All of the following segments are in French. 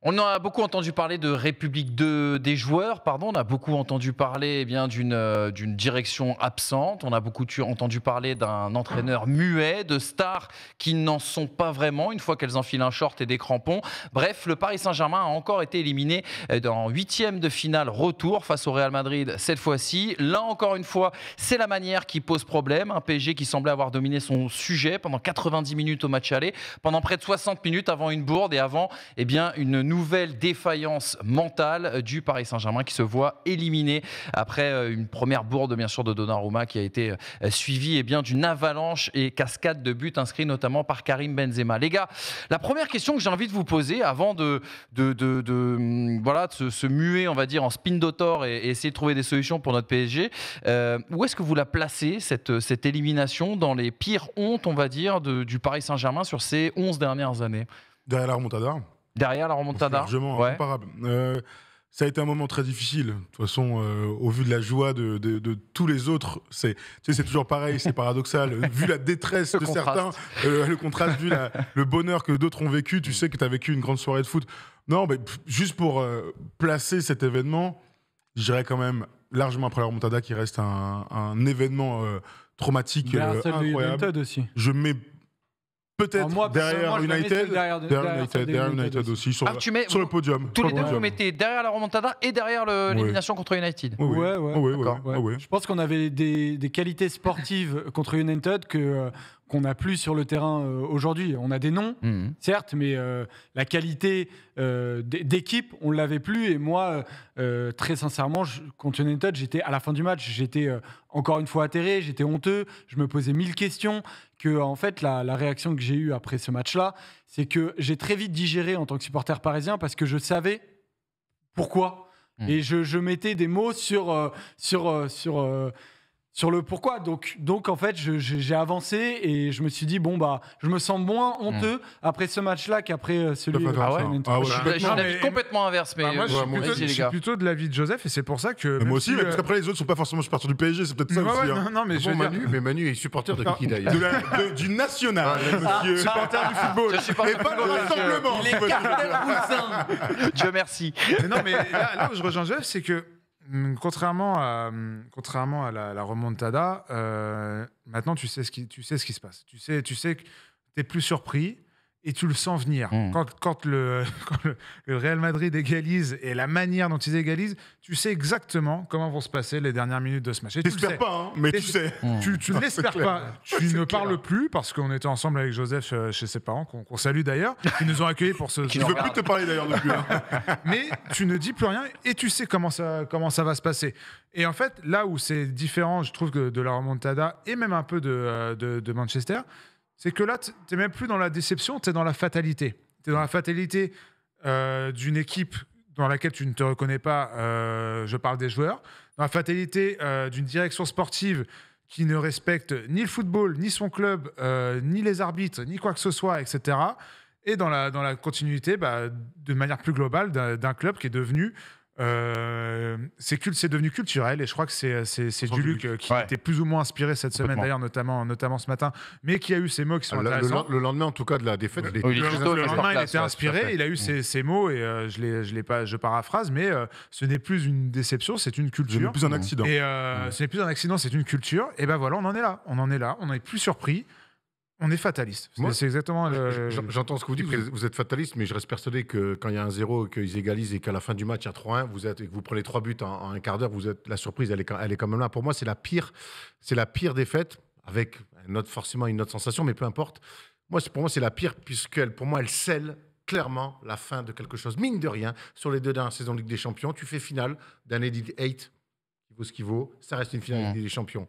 On a beaucoup entendu parler de République 2 des joueurs, pardon. On a beaucoup entendu parler eh bien euh, d'une direction absente. On a beaucoup entendu parler d'un entraîneur muet, de stars qui n'en sont pas vraiment une fois qu'elles enfilent un short et des crampons. Bref, le Paris Saint-Germain a encore été éliminé en euh, huitième de finale retour face au Real Madrid cette fois-ci. Là encore une fois, c'est la manière qui pose problème. Un PSG qui semblait avoir dominé son sujet pendant 90 minutes au match aller, pendant près de 60 minutes avant une bourde et avant eh bien une nouvelle défaillance mentale du Paris Saint-Germain qui se voit éliminé après euh, une première bourde bien sûr de Donnarumma qui a été euh, suivie et eh bien d'une avalanche et cascade de buts inscrits notamment par Karim Benzema. Les gars, la première question que j'ai envie de vous poser avant de, de, de, hum, voilà, de se, muer on va dire en spin d'autor et, essayer de trouver des solutions pour notre PSG, euh, où est-ce que vous la placez cette, cette élimination dans les pires hontes on va dire du Paris Saint-Germain sur ces 11 dernières années Derrière la remontada Derrière la remontada Largement comparable. Euh, ça a été un moment très difficile. De toute façon, euh, au vu de la joie de, tous les autres, c'est tu sais, toujours pareil, c'est paradoxal. Vu la détresse de certains, euh, le contraste, vu le bonheur que d'autres ont vécu, tu sais que tu as vécu une grande soirée de foot. Non, mais juste pour placer cet événement, je dirais quand même largement après la remontada qui reste un, événement traumatique incroyable. Aussi. Je mets Peut-être moi, derrière, United, derrière, United, aussi, ah, sur, le podium. Tous les deux, vous mettez derrière la remontada et derrière l'élimination contre United. Oui, ah ah oui. Je pense qu'on avait des, qualités sportives contre United que euh, qu'on n'a plus sur le terrain euh, aujourd'hui. On a des noms, mmh. certes, mais euh, la qualité d'équipe, on l'avait plus. Et moi, très sincèrement, contre United, j'étais à la fin du match, j'étais encore une fois atterré, j'étais honteux, je me posais mille questions que en fait la, réaction que j'ai eue après ce match-là, c'est que j'ai très vite digéré en tant que supporter parisien parce que je savais pourquoi. Hmm. Et je, mettais des mots sur, euh, sur, euh, sur, euh, sur le pourquoi. Donc, donc en fait, j'ai avancé et je me suis dit, bon, bah, je me sens moins honteux hmm. après ce match-là qu'après euh, celui euh, là ah Je suis mais... complètement inverse. Mais bah, moi, euh, je suis, plutôt, je suis plutôt, de l'avis de Joseph et c'est pour ça que. moi aussi, si mais parce qu'après, les autres ne sont pas forcément supporters du PSG, c'est peut-être ça aussi. Hein. Non, mais, Manu, mais Manu est supporter de qui d'ailleurs Du national, ah, Je supporter du football. Et pas de rassemblement. Il est Dieu merci. Non, mais là où je rejoins Joseph, c'est que Hum, contrairement à, hum, contrairement à la, remontada, euh, maintenant tu sais, ce qui, tu sais ce qui se passe. Tu sais, tu sais que tu es plus surpris et tu le sens venir. Mmh. Quand, le, Real Madrid égalise et la manière dont ils égalisent, tu sais exactement comment vont se passer les dernières minutes de ce match. tu l'espères pas, hein, mais tu sais. Mmh. Tu, tu ah, pas. Ah, tu ne parles plus parce qu'on était ensemble avec Joseph euh, chez ses parents, qu'on salue d'ailleurs, qui nous ont accueillis pour ce. Je ne veux plus te parler d'ailleurs depuis. Hein. mais tu ne dis plus rien et tu sais comment ça, comment ça va se passer. Et en fait, là où c'est différent, je trouve, que de la remontada et même un peu de, euh, de Manchester, c'est que là, tu n'es même plus dans la déception, tu es dans la fatalité. Tu es dans la fatalité euh, d'une équipe dans laquelle tu ne te reconnais pas, euh, je parle des joueurs, dans la fatalité euh, d'une direction sportive qui ne respecte ni le football, ni son club, ni les arbitres, ni quoi que ce soit, etc. Et dans la, dans la continuité, bah, de manière plus globale, d'un club qui est devenu euh, c'est devenu culturel et je crois que c'est euh, c'est Duluc euh, qui a était plus ou moins inspiré cette semaine d'ailleurs notamment notamment ce matin, mais qui a eu ces mots qui sont le, intéressants. Le, lendemain en tout cas de la défaite, le, lendemain il était inspiré, il a eu ces mots et je les je pas je paraphrase mais ce n'est plus une déception, c'est une culture. Ce n'est plus un accident. Et ce n'est plus un accident, c'est une culture. Et ben voilà, on en est là, on en est là, on n'est plus surpris. On est fataliste. C'est exactement J'entends ce que vous dites, vous êtes fataliste, mais je reste persuadé que quand il y a un zéro, qu'ils égalisent et qu'à la fin du match, il y a 3-1, vous vous prenez trois buts en, un quart d'heure, vous êtes la surprise, elle est, elle est quand même là. Pour moi, c'est la pire, c'est la pire défaite, avec forcément une autre sensation, mais peu importe. Moi, pour moi, c'est la pire, puisqu'elle, pour moi, elle scelle clairement la fin de quelque chose. Mine de rien, sur les deux dernières saisons de Ligue des Champions, tu fais finale d'un Edit 8 qui vaut ce qu'il vaut, ça reste une finale mmh. des Champions.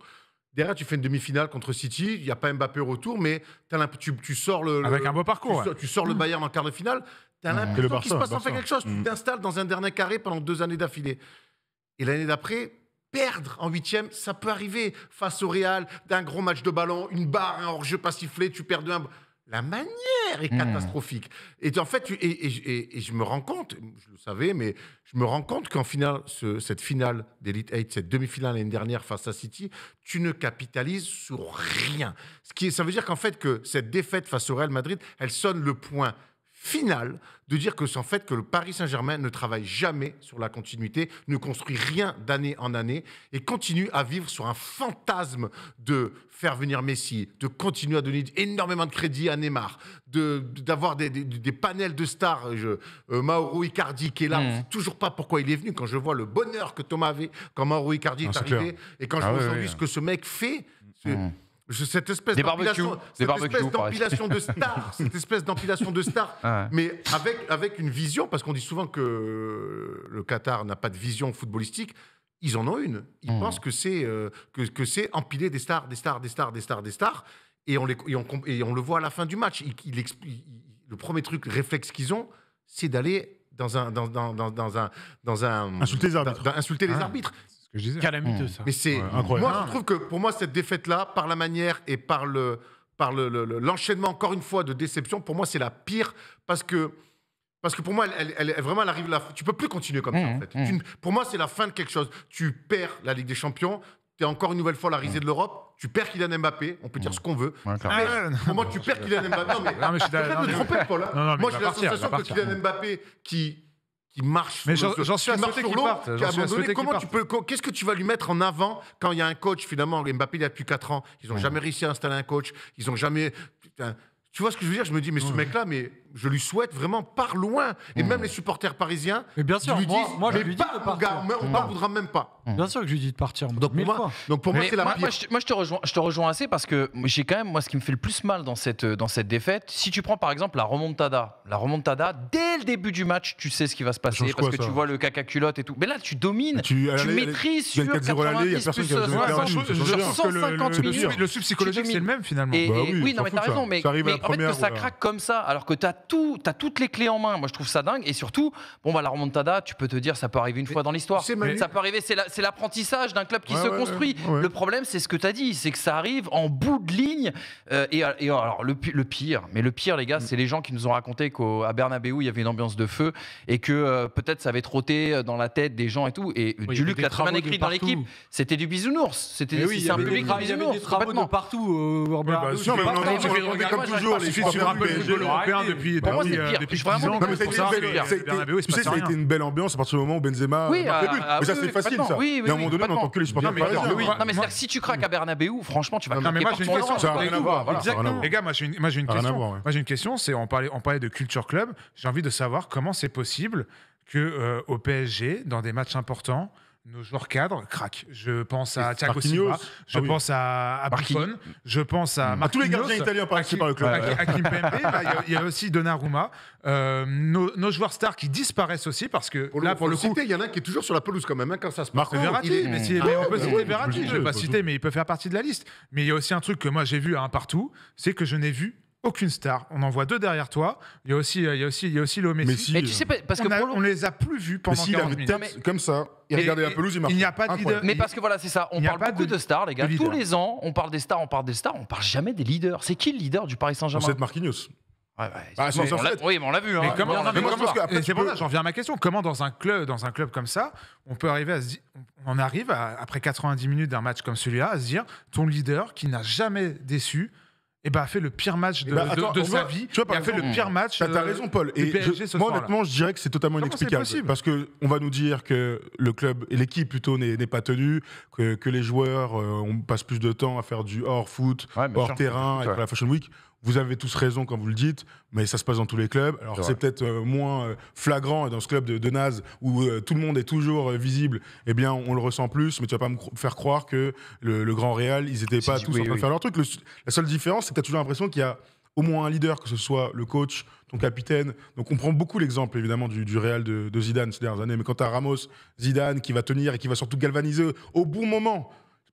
Derrière, tu fais une demi-finale contre City. Il n'y a pas Mbappé au retour, mais tu, sors le, Avec un beau parcours. Tu, sors le mm. Bayern en quart de finale. Tu as mm. l'impression qu'il se passe enfin quelque chose. Tu mm. t'installes dans un dernier carré pendant deux années d'affilée. Et l'année d'après, perdre en huitième, ça peut arriver face au Real, d'un gros match de ballon, une barre, un hors-jeu pas sifflé, tu perds de un la manière est hmm. catastrophique. Et en fait, et, je me rends compte, je le savais, mais je me rends compte qu'en finale, cette finale d'Elite 8, cette demi-finale l'année dernière face à City, tu ne capitalises sur rien. Ce qui, ça veut dire qu'en fait, que cette défaite face au Real Madrid, elle sonne le point final de dire que c'est en fait que le Paris Saint-Germain ne travaille jamais sur la continuité, ne construit rien d'année en année et continue à vivre sur un fantasme de faire venir Messi, de continuer à donner énormément de crédit à Neymar, d'avoir des, panels de stars. Je, euh, Mauro Icardi qui est là, mmh. on sait toujours pas pourquoi il est venu. Quand je vois le bonheur que Thomas avait quand Mauro Icardi ah, est, arrivé et quand je vois aujourd'hui ce que ce mec fait. Mmh. cette espèce d'empilation de stars, ah mais avec, avec une vision, parce qu'on dit souvent que le Qatar n'a pas de vision footballistique. Ils en ont une. Ils hmm. pensent que c'est euh, que, que c'est empiler des stars, des stars, des stars, des stars, des stars, et on les et on, le voit à la fin du match. Il, le premier truc réflexe qu'ils ont, c'est d'aller dans un dans, un dans un insulter les arbitres. insulter les arbitres ce que je disais. Calamiteux, mmh. ça. Mais c'est. moi, je trouve que pour moi, cette défaite-là, par la manière et par le par l'enchaînement, le, l'enchaînement encore une fois, de déception, pour moi, c'est la pire parce que. Parce que pour moi, elle, elle, vraiment, elle arrive Tu peux plus continuer comme ça, mmh, en fait. Mmh. pour moi, c'est la fin de quelque chose. Tu perds la Ligue des Champions. Tu es encore une nouvelle fois la risée de l'europe tu perds Kylian Mbappé, on peut dire ce qu'on veut. Ah, pour moi, tu perds Kylian Mbappé. Non, mais, je suis Paul. Hein. moi, j'ai la sensation que Kylian Mbappé, qui, qui marche mais j'en suis l'eau peux qu'est-ce que tu vas lui mettre en avant quand il y a un coach finalement Mbappé il y a depuis 4 ans ils n'ont mmh. jamais réussi à installer un coach ils n'ont jamais tu vois ce que je veux dire je me dis mais ce mmh. mec là mais je lui souhaite vraiment par loin. Et même mmh. les supporters parisiens. Mais lui disent, je mais lui dis pas, on ne mmh. voudra même pas. Mmh. Bien sûr que je lui dis de partir. Donc pour moi, donc pour moi, c'est la moi, Moi, je, te rejoins, je te rejoins assez parce que j'ai quand même moi ce qui me fait le plus mal dans cette dans cette défaite. Si tu prends par exemple la remontada, la remontada dès le début du match, tu sais ce qui va se passer parce que tu vois le caca culotte et tout. Mais là, tu domines, tu, maîtrises sur 90 euh, sur 150 minutes. Le sub psychologique c'est le même finalement. Bah oui, non mais t'as raison. Mais en fait que ça craque comme ça alors que t'as tout, as toutes les clés en main. Moi, je trouve ça dingue. Et surtout, bon, bah, la remontada, tu peux te dire, ça peut arriver une fois dans l'histoire. Ça peut arriver, c'est l'apprentissage d'un club qui se construit. le problème, c'est ce que tu as dit, c'est que ça arrive en bout de ligne. Euh, et, alors, le, pire, mais le pire, les gars, mm. c'est les gens qui nous ont raconté qu'à Bernabeu, il y avait une ambiance de feu et que euh, peut-être ça avait trotté euh, dans la tête des gens et tout. Et du Luc l'a très bien écrit dans l'équipe. C'était du bisounours. C'était eh oui, un public des, avait des, travaux de partout. on comme toujours les depuis, bah, c'est euh, depuis 10 Tu sais, ça a été une hein. belle ambiance à partir du moment où Benzema. Oui, ah, ah mais ça, c'est facile, ça. Mais à un moment donné, on n'entend que les supporters Non, mais c'est-à-dire si tu craques à Bernabeu, franchement, tu vas craquer. moi, j'ai une Ça n'a rien à voir. Les gars, moi, j'ai une question. Moi, j'ai une question. C'est on parlait de culture club. J'ai envie de savoir comment c'est possible que euh, au PSG, dans des matchs importants, nos joueurs cadres craquent. Ah je pense à Thiago Silva, je, pense à, à je pense à Marquinhos, à tous les gardiens italiens par, par le club. il y, a aussi Donnarumma, euh, nos, joueurs stars qui disparaissent aussi parce que pour là pour le coup, il y en a un qui est toujours sur la pelouse quand même hein, quand ça se passe. Marco oh, Verratti, mais, on peut citer Verratti, je ne vais pas citer, mais il peut faire partie de la liste. Mais il y a aussi un truc que moi j'ai vu un hein, partout, c'est que je n'ai vu aucune star. On en voit deux derrière toi. Il y a aussi, euh, il y a aussi, il y a aussi Messi. Mais tu euh, sais pas, parce que on, les a plus vus pendant 40 il minutes. comme ça. Il regardait la pelouse, il marque. Il n'y a pas de Mais parce que voilà, c'est ça. On parle beaucoup de, stars, les gars. Tous les ans, on parle des stars, on parle des stars, on parle jamais des leaders. C'est qui le leader du Paris Saint-Germain bah, C'est Marquinhos. oui, mais on l'a vu. Hein. mais c'est pour ça, j'en viens à ma question. Comment dans un club, dans un club comme ça, on peut arriver à se dire, on arrive après 90 minutes d'un match comme celui-là, à se dire, ton leader qui n'a jamais déçu, eh ben, a fait le pire match eh de, ben, de, sa vie. Tu vois, il a fait le pire match. T'as euh, raison, Paul. Et moi, honnêtement, je dirais que c'est totalement inexplicable. Parce qu'on va nous dire que le club, et l'équipe plutôt, n'est pas tenue, que, les joueurs, euh, passent on passe plus de temps à faire du hors foot, hors terrain, avec la Fashion Week. Vous avez tous raison quand vous le dites, mais ça se passe dans tous les clubs. Alors c'est peut-être euh, moins euh, flagrant dans ce club de, de où euh, tout le monde est toujours visible, eh bien on le ressent plus, mais tu vas pas me faire croire que le, Grand Real, ils n'étaient pas tous en train de faire leur truc. la seule différence, c'est que tu as toujours l'impression qu'il y a au moins un leader, que ce soit le coach, ton capitaine. Donc on prend beaucoup l'exemple évidemment du, du Real de, de, Zidane ces dernières années, mais quand tu as Ramos, Zidane qui va tenir et qui va surtout galvaniser au bon moment.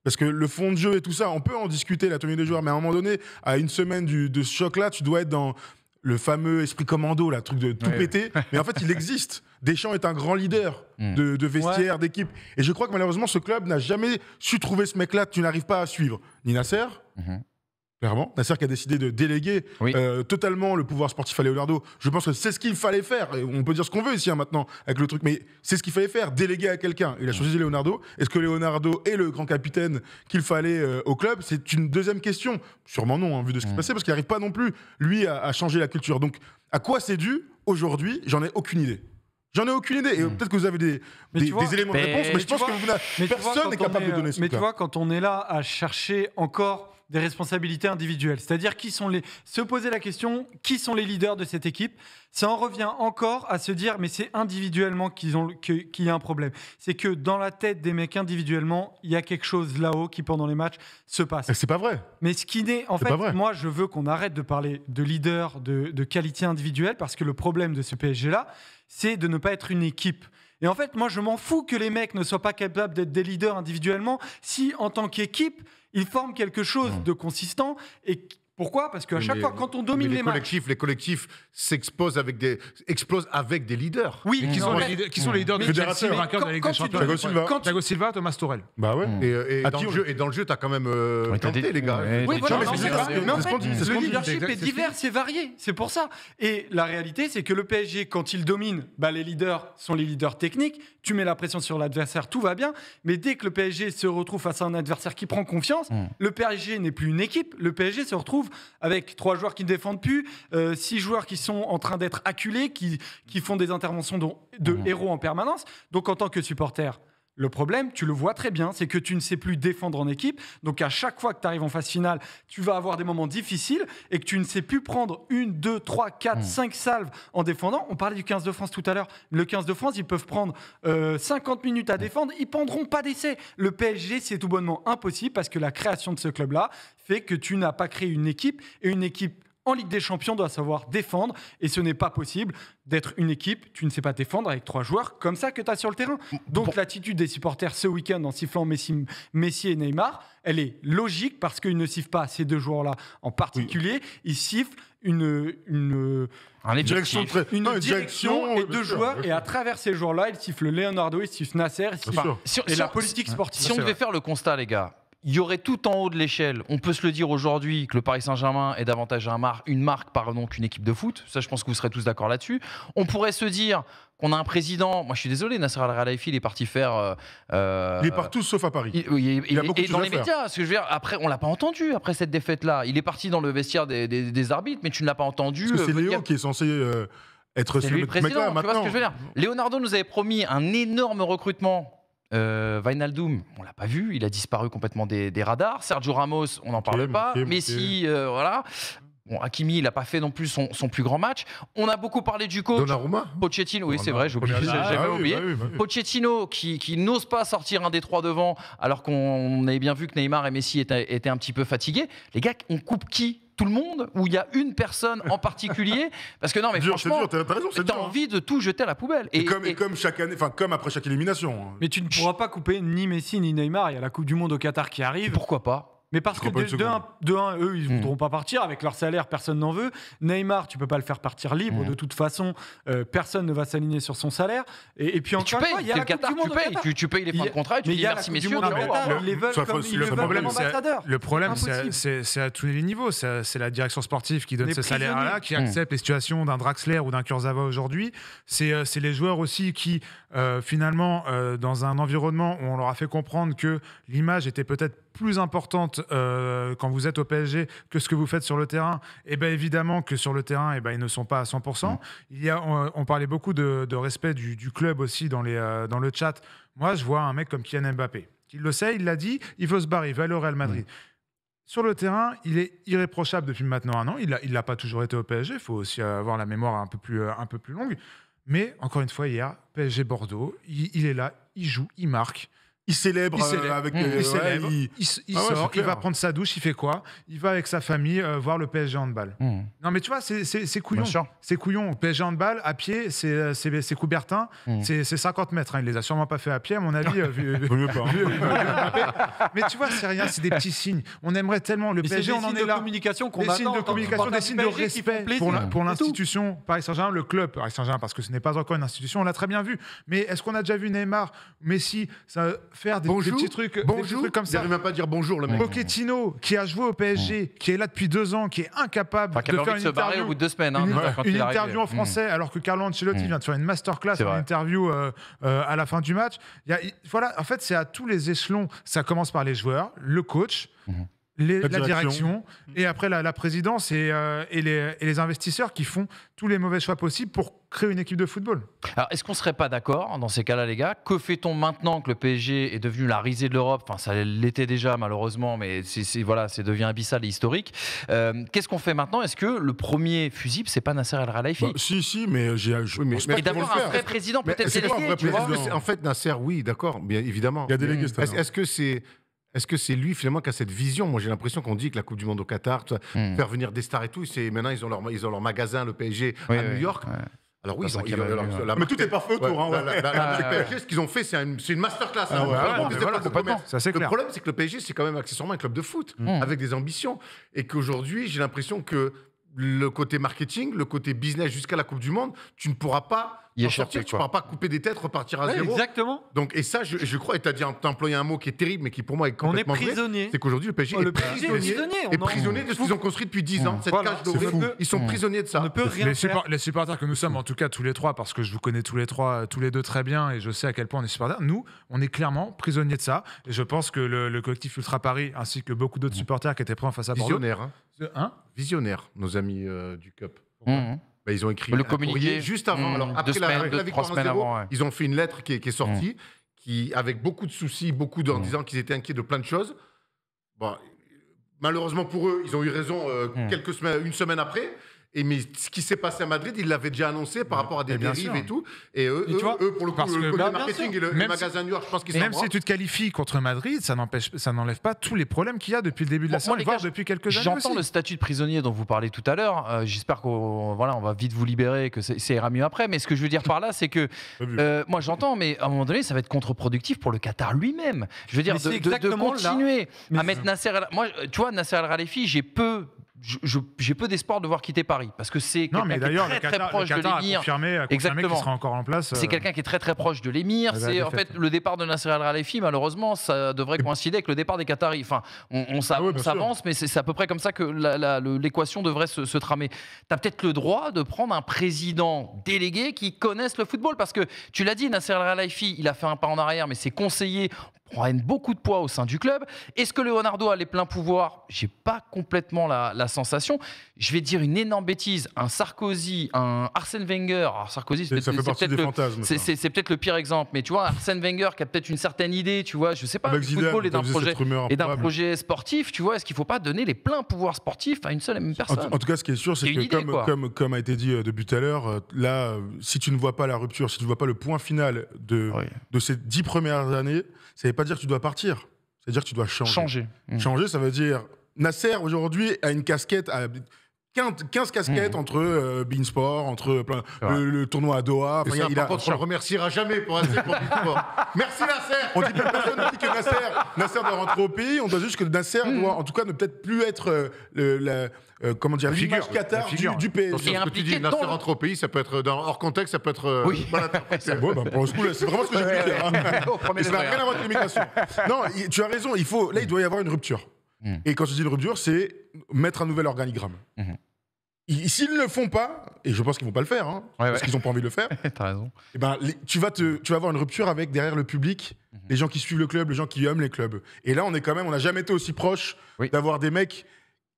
Parce que le fond de jeu et tout ça, on peut en discuter, la tenue des joueurs, mais à un moment donné, à une semaine du, de ce choc-là, tu dois être dans le fameux esprit commando, le truc de tout péter. Mais en fait, il existe. Deschamps est un grand leader mm. de, de, vestiaire, d'équipe. Et je crois que malheureusement, ce club n'a jamais su trouver ce mec-là. Tu n'arrives pas à suivre ni Nasser, mm-hmm. Clairement. Nasser qui a décidé de déléguer euh, totalement le pouvoir sportif à Leonardo. Je pense que c'est ce qu'il fallait faire. Et on peut dire ce qu'on veut ici hein, maintenant avec le truc, mais c'est ce qu'il fallait faire, déléguer à quelqu'un. Il a choisi Leonardo. Est-ce que Leonardo est le grand capitaine qu'il fallait euh, au club C'est une deuxième question. Sûrement non, en hein, vue vu de ce qui se parce qu'il n'arrive pas non plus, lui, à, changer la culture. Donc, à quoi c'est dû aujourd'hui J'en ai aucune idée. J'en ai aucune idée. Et hmm. peut-être que vous avez des, éléments de réponse, mais, je pense personne n'est capable de donner ce Mais tu vois, quand on est là à chercher encore des responsabilités individuelles. C'est-à-dire qui sont les, se poser la question, qui sont les leaders de cette équipe Ça en revient encore à se dire, mais c'est individuellement qu'ils ont, qu'il y a un problème. C'est que dans la tête des mecs individuellement, il y a quelque chose là-haut qui pendant les matchs se passe. C'est pas vrai. Mais ce qui n'est, en fait, moi je veux qu'on arrête de parler de leader, de, de qualité individuelle, parce que le problème de ce PSG là, c'est de ne pas être une équipe. Et en fait, moi, je m'en fous que les mecs ne soient pas capables d'être des leaders individuellement si, en tant qu'équipe, il forme quelque chose mmh. de consistant et pourquoi Parce qu'à chaque fois, quand on domine les, collectifs, matchs, les collectifs s'exposent avec des explosent avec des leaders. Oui, qui, sont, les, leaders des Chelsea, Quand de Silva, quand Silva, Thomas Torel. Bah ouais. Mm. Et, ah, dans le jeu, et dans le jeu, t'as quand même euh, tenté, les gars. Le leadership est divers, c'est varié. C'est pour ça. Et la réalité, c'est que le PSG, quand il domine, bah, les leaders sont les leaders techniques. Tu mets la pression sur l'adversaire, tout va bien. Mais dès que le PSG se retrouve face à un adversaire qui prend confiance, mm. le PSG n'est plus une équipe. Le PSG se retrouve avec trois joueurs qui ne défendent plus, euh, six joueurs qui sont en train d'être acculés, qui, font des interventions de, de, mmh. héros en permanence. Donc en tant que supporter, le problème, tu le vois très bien, c'est que tu ne sais plus défendre en équipe. Donc à chaque fois que tu arrives en phase finale, tu vas avoir des moments difficiles et que tu ne sais plus prendre une, deux, trois, quatre, hmm. cinq salves en défendant. On parlait du 15 de France tout à l'heure. Le 15 de France, ils peuvent prendre 50 euh, minutes à hmm. défendre. Ils prendront pas d'essai. Le PSG, c'est tout bonnement impossible parce que la création de ce club-là fait que tu n'as pas créé une équipe et une équipe en Ligue des Champions doit savoir défendre et ce n'est pas possible d'être une équipe, tu ne sais pas défendre avec trois joueurs comme ça que tu as sur le terrain. Donc l'attitude des supporters ce week-end en sifflant Messi, Messi, et Neymar, elle est logique parce qu'ils ne sifflent pas ces deux joueurs-là en particulier, ils sifflent une, une, direction, une direction, et deux joueurs. Et à travers ces joueurs-là, ils sifflent Leonardo, ils sifflent Nasser, et la politique sportive. Si on devait faire le constat, les gars, il y aurait tout en haut de l'échelle. On peut se le dire aujourd'hui que le Paris Saint-Germain est davantage un marque une marque pardon, qu'une équipe de foot. Ça, je pense que vous serez tous d'accord là-dessus. On pourrait se dire qu'on a un président. Moi, je suis désolé, Nasser Al-Khelaifi, il est parti faire. Euh, euh, il est partout sauf à Paris. Il, il, a beaucoup et dans les médias, ce que je veux après, on l'a pas entendu après cette défaite-là. Il est parti dans le vestiaire des, arbitres, mais tu ne l'as pas entendu. c'est euh, Léo qui est censé. être sur le, le président, tu vois Leonardo nous avait promis un énorme recrutement euh, Vinaldoom, on l'a pas vu, il a disparu complètement des, radars. Sergio Ramos, on n'en parle pas. Messi, euh, voilà. Hakimi, il n'a pas fait non plus son, plus grand match. On a beaucoup parlé du coach. Donnarumma hein. Pochettino, oui, c'est vrai, j'ai jamais oublié. Ah bah bah Pochettino, qui, n'ose pas sortir un des trois devant, alors qu'on avait bien vu que Neymar et Messi étaient un petit peu fatigués. Les gars, on coupe qui tout le monde ou il y a une personne en particulier Parce que non, mais franchement, t'as hein. envie de tout jeter à la poubelle. Et, comme, comme, chaque année, enfin comme après chaque élimination. Hein. Mais tu ne pourras pas couper ni Messi ni Neymar. Il y a la Coupe du Monde au Qatar qui arrive. Pourquoi pas mais parce que de, de, un, eux, ils ne hmm. voudront pas partir. Avec leur salaire, personne n'en veut. Neymar, tu peux pas le faire partir libre. Hmm. De toute façon, euh, personne ne va s'aligner sur son salaire. Et, puis encore il y a le Qatar, tu payes, tu, payes les fins de contrat tu dis merci messieurs. Non, le, ils veulent le, problème, le problème, c'est à, tous les niveaux. C'est la direction sportive qui donne ce salaire là qui hmm. accepte les situations d'un Draxler ou d'un Kurzawa aujourd'hui. C'est euh, les joueurs aussi qui, euh, finalement, dans un environnement où on leur a fait comprendre que l'image était peut-être plus importante euh, quand vous êtes au PSG que ce que vous faites sur le terrain, et eh bien évidemment que sur le terrain, et eh ben ils ne sont pas à 100%. Mm. Il y a, on, parlait beaucoup de, respect du, club aussi dans, les, euh, dans le chat. Moi, je vois un mec comme Kylian Mbappé. Il le sait, il l'a dit, il veut se barrer, il va aller au Real Madrid. Mm. Sur le terrain, il est irréprochable depuis maintenant un an. Il n'a il pas toujours été au PSG. Il faut aussi avoir la mémoire un peu plus, euh, un peu plus longue. Mais encore une fois, hier, PSG Bordeaux, il est là, il joue, il marque il célèbre, avec il, sort, il va prendre sa douche, il fait quoi Il va avec sa famille euh, voir le PSG handball. Mmh. Non mais tu vois, c'est couillon. C'est couillon. PSG handball à pied, c'est euh, Coubertin, mmh. c'est 50 mètres. Il hein. Il les a sûrement pas fait à pied, à mon avis. Euh, vu, mieux pas. Hein. mais tu vois, c'est rien, c'est des petits signes. On aimerait tellement le PSG, on en est là. Communication des signes de communication, des signes de respect pour l'institution Paris Saint-Germain, le club Paris Saint-Germain, parce que ce n'est pas encore une institution. On l'a très bien vu. Mais est-ce qu'on a déjà vu Neymar, Messi faire des, petits trucs, comme ça. Il même pas à dire bonjour le mec. Pochettino, qui a joué au PSG, mm. qui est là depuis deux ans, qui est incapable de faire une interview, semaines, interview en français, mm. alors que Carlo Ancelotti mm. vient de faire une masterclass, une interview euh, euh, à la fin du match. voilà, en fait, c'est à tous les échelons. Ça commence par les joueurs, le coach. Mm-hmm. la, direction. et après la, présidence euh, et les investisseurs qui font tous les mauvais choix possibles pour créer une équipe de football. Alors, est-ce qu'on serait pas d'accord dans ces cas-là, les gars Que fait-on maintenant que le PSG est devenu la risée de l'Europe Enfin, ça l'était déjà, malheureusement, mais c'est, voilà, c'est devient abyssal et historique. Euh, qu'est-ce qu'on fait maintenant Est-ce que le premier fusible, c'est pas Nasser El Khelaifi bah, Si, si, mais euh, j'ai. Je, oui, mais, mais d'avoir un vrai président, peut-être c'est délégué. En fait, Nasser, oui, d'accord, bien évidemment. Il y a des légistes. Mmh. Est-ce que c'est. Est-ce que c'est lui finalement qui a cette vision Moi, j'ai l'impression qu'on dit que la Coupe du Monde au Qatar, mmh. faire venir des stars et tout, c'est maintenant ils ont leur ils ont leur magasin, le PSG à New York. Ouais. Alors oui, euh, mais tout est parfait feu autour. Hein, ouais. Ah, ce qu'ils ont fait, c'est une, masterclass. le problème, c'est que le PSG, c'est quand même accessoirement un club de foot mmh. avec des ambitions. Et qu'aujourd'hui, j'ai l'impression que le côté marketing, le côté business jusqu'à la Coupe du Monde, tu ne pourras pas y sortir, tu ne pourras pas couper des têtes, repartir à zéro. Exactement. Donc, et ça, je, crois, et tu as, employé un mot qui est terrible, mais qui pour moi est complètement On est prisonnier. C'est qu'aujourd'hui, le PSG oh, est, prisonnier, de ce qu'ils ont construit depuis 10 mmh. ans, cette cage Ils sont mmh. prisonniers de ça. On ne peut rien les, faire. les, supporters que nous sommes, en tout cas tous les trois, parce que je vous connais tous les trois, tous les deux très bien, et je sais à quel point on est supporters, nous, on est clairement prisonniers de ça. Et je pense que le, collectif Ultra Paris, ainsi que beaucoup d'autres mmh. supporters qui étaient prêts face à Bordeaux, Hein Visionnaires, nos amis euh, du CUP. Mmh, mmh. Bah, ils ont écrit juste avant. Mmh, après la, victoire ils ont fait une lettre qui est, sortie, qui, avec beaucoup de soucis, beaucoup en disant qu'ils étaient inquiets de plein de choses. malheureusement pour eux, ils ont eu raison euh, quelques semaines, une semaine après. Et mais ce qui s'est passé à Madrid, ils l'avaient déjà annoncé par bah, rapport à des dérives et tout. Et eux, pour le coup, le, marketing et le, magasin New York, je pense qu'ils Même si tu te qualifies contre Madrid, ça n'empêche, ça n'enlève pas tous les problèmes qu'il y a depuis le début de la saison, voire depuis quelques années. J'entends le statut de prisonnier dont vous parlez tout à l'heure. Euh, j'espère qu'on voilà, on va vite vous libérer, que ça ira mieux après. Mais ce que je veux dire par là, c'est que euh, moi j'entends, mais à un moment donné, ça va être contre-productif pour le Qatar lui-même. Je veux dire, de, continuer à mettre Nasser. al Moi, tu vois, Nasser Al ralefi j'ai peu j'ai peu d'espoir de voir quitter Paris parce que c'est quelqu'un qui est très, très proche de l'émir. Exactement. encore en place. C'est quelqu'un qui est très très proche de l'émir. C'est en fait le départ de Nasser Al Khelaifi malheureusement ça devrait coïncider avec le départ des Qataris. Enfin, on, ah s'avance, mais c'est à peu près comme ça que l'équation devrait se, tramer. Tu as peut-être le droit de prendre un président délégué qui connaisse le football parce que tu l'as dit, Nasser Al Khelaifi, il a fait un pas en arrière, mais ses conseillers prennent beaucoup de poids au sein du club. Est-ce que Leonardo a les pleins pouvoirs J'ai pas complètement la, sensation. Je vais dire une énorme bêtise. Un Sarkozy, un Arsène Wenger. Alors Sarkozy, c'est peut-être le, peut le, pire exemple. Mais tu vois, Arsène Wenger qui a peut-être une certaine idée, tu vois, je sais pas, le football est d'un projet, et d'un projet sportif, tu vois, est-ce qu'il faut pas donner les pleins pouvoirs sportifs à une seule et même personne en, tout cas, ce qui est sûr, c'est que comme, comme, comme, a été dit euh, depuis tout à l'heure, euh, là, si tu ne vois pas la rupture, si tu ne vois pas le point final de, de ces dix premières années, c'est pas dire que tu dois partir. C'est-à-dire que tu dois changer. Changer. Mmh. Changer, ça veut dire Nasser aujourd'hui a une casquette. À... 15 casquettes mmh. entre euh, Beansport, entre euh, le, tournoi à Doha. il par a... contre, on le remerciera jamais pour assez pour Beansport. Merci Nasser On dit que personne Nasser, doit rentrer au pays, on doit juste que Nasser mmh. doit en tout cas ne peut-être plus être euh, le, la, euh, comment dire, l'image Qatar figure, du, du pays. que tu dis, Nasser rentre au pays, ça peut être dans, hors contexte, ça peut être... oui. Bon, ben, pour c'est vraiment ce que j'ai pu dire. Hein. ça n'a rien à voir avec l'imitation. Non, tu as raison, il faut, là, il doit y avoir une rupture. Mmh. Et quand je dis une rupture, c'est mettre un nouvel organigramme. S'ils ne le font pas, et je pense qu'ils vont pas le faire, hein, parce qu'ils n'ont pas envie de le faire. raison. Eh ben, tu vas te, tu vas avoir une rupture avec derrière le public, mhm. les gens qui suivent le club, les gens qui aiment les clubs. Et là, on est quand même, on n'a jamais été aussi proche d'avoir des mecs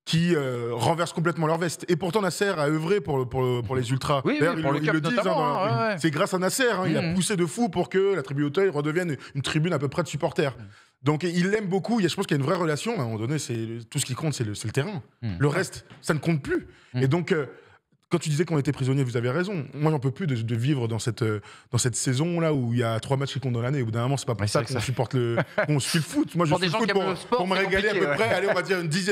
qui euh, renversent complètement leur veste. Et pourtant, Nasser a œuvré pour, pour, pour les ultras. Oui, pour le, hein, hein, C'est grâce à Nasser. Il a mhm. poussé de fou pour que la tribu Auteuil redevienne une tribune à peu près de supporters. Mhm. Donc il l'aime beaucoup, je pense qu'il y a une vraie relation, à un moment donné, tout ce qui compte, c'est le, terrain. Hmm. Le reste, ça ne compte plus. Hmm. Et donc, euh, quand tu disais qu'on était prisonnier, vous avez raison. Moi, j'en peux plus de, vivre dans cette, euh, dans cette saison-là où il y a trois matchs qui comptent dans l'année. Au bout d'un moment, c'est pas pour ça qu'on supporte le, on suit le foot. Moi, je suis le foot pour, me régaler à peu près, allez, on va dire, une dix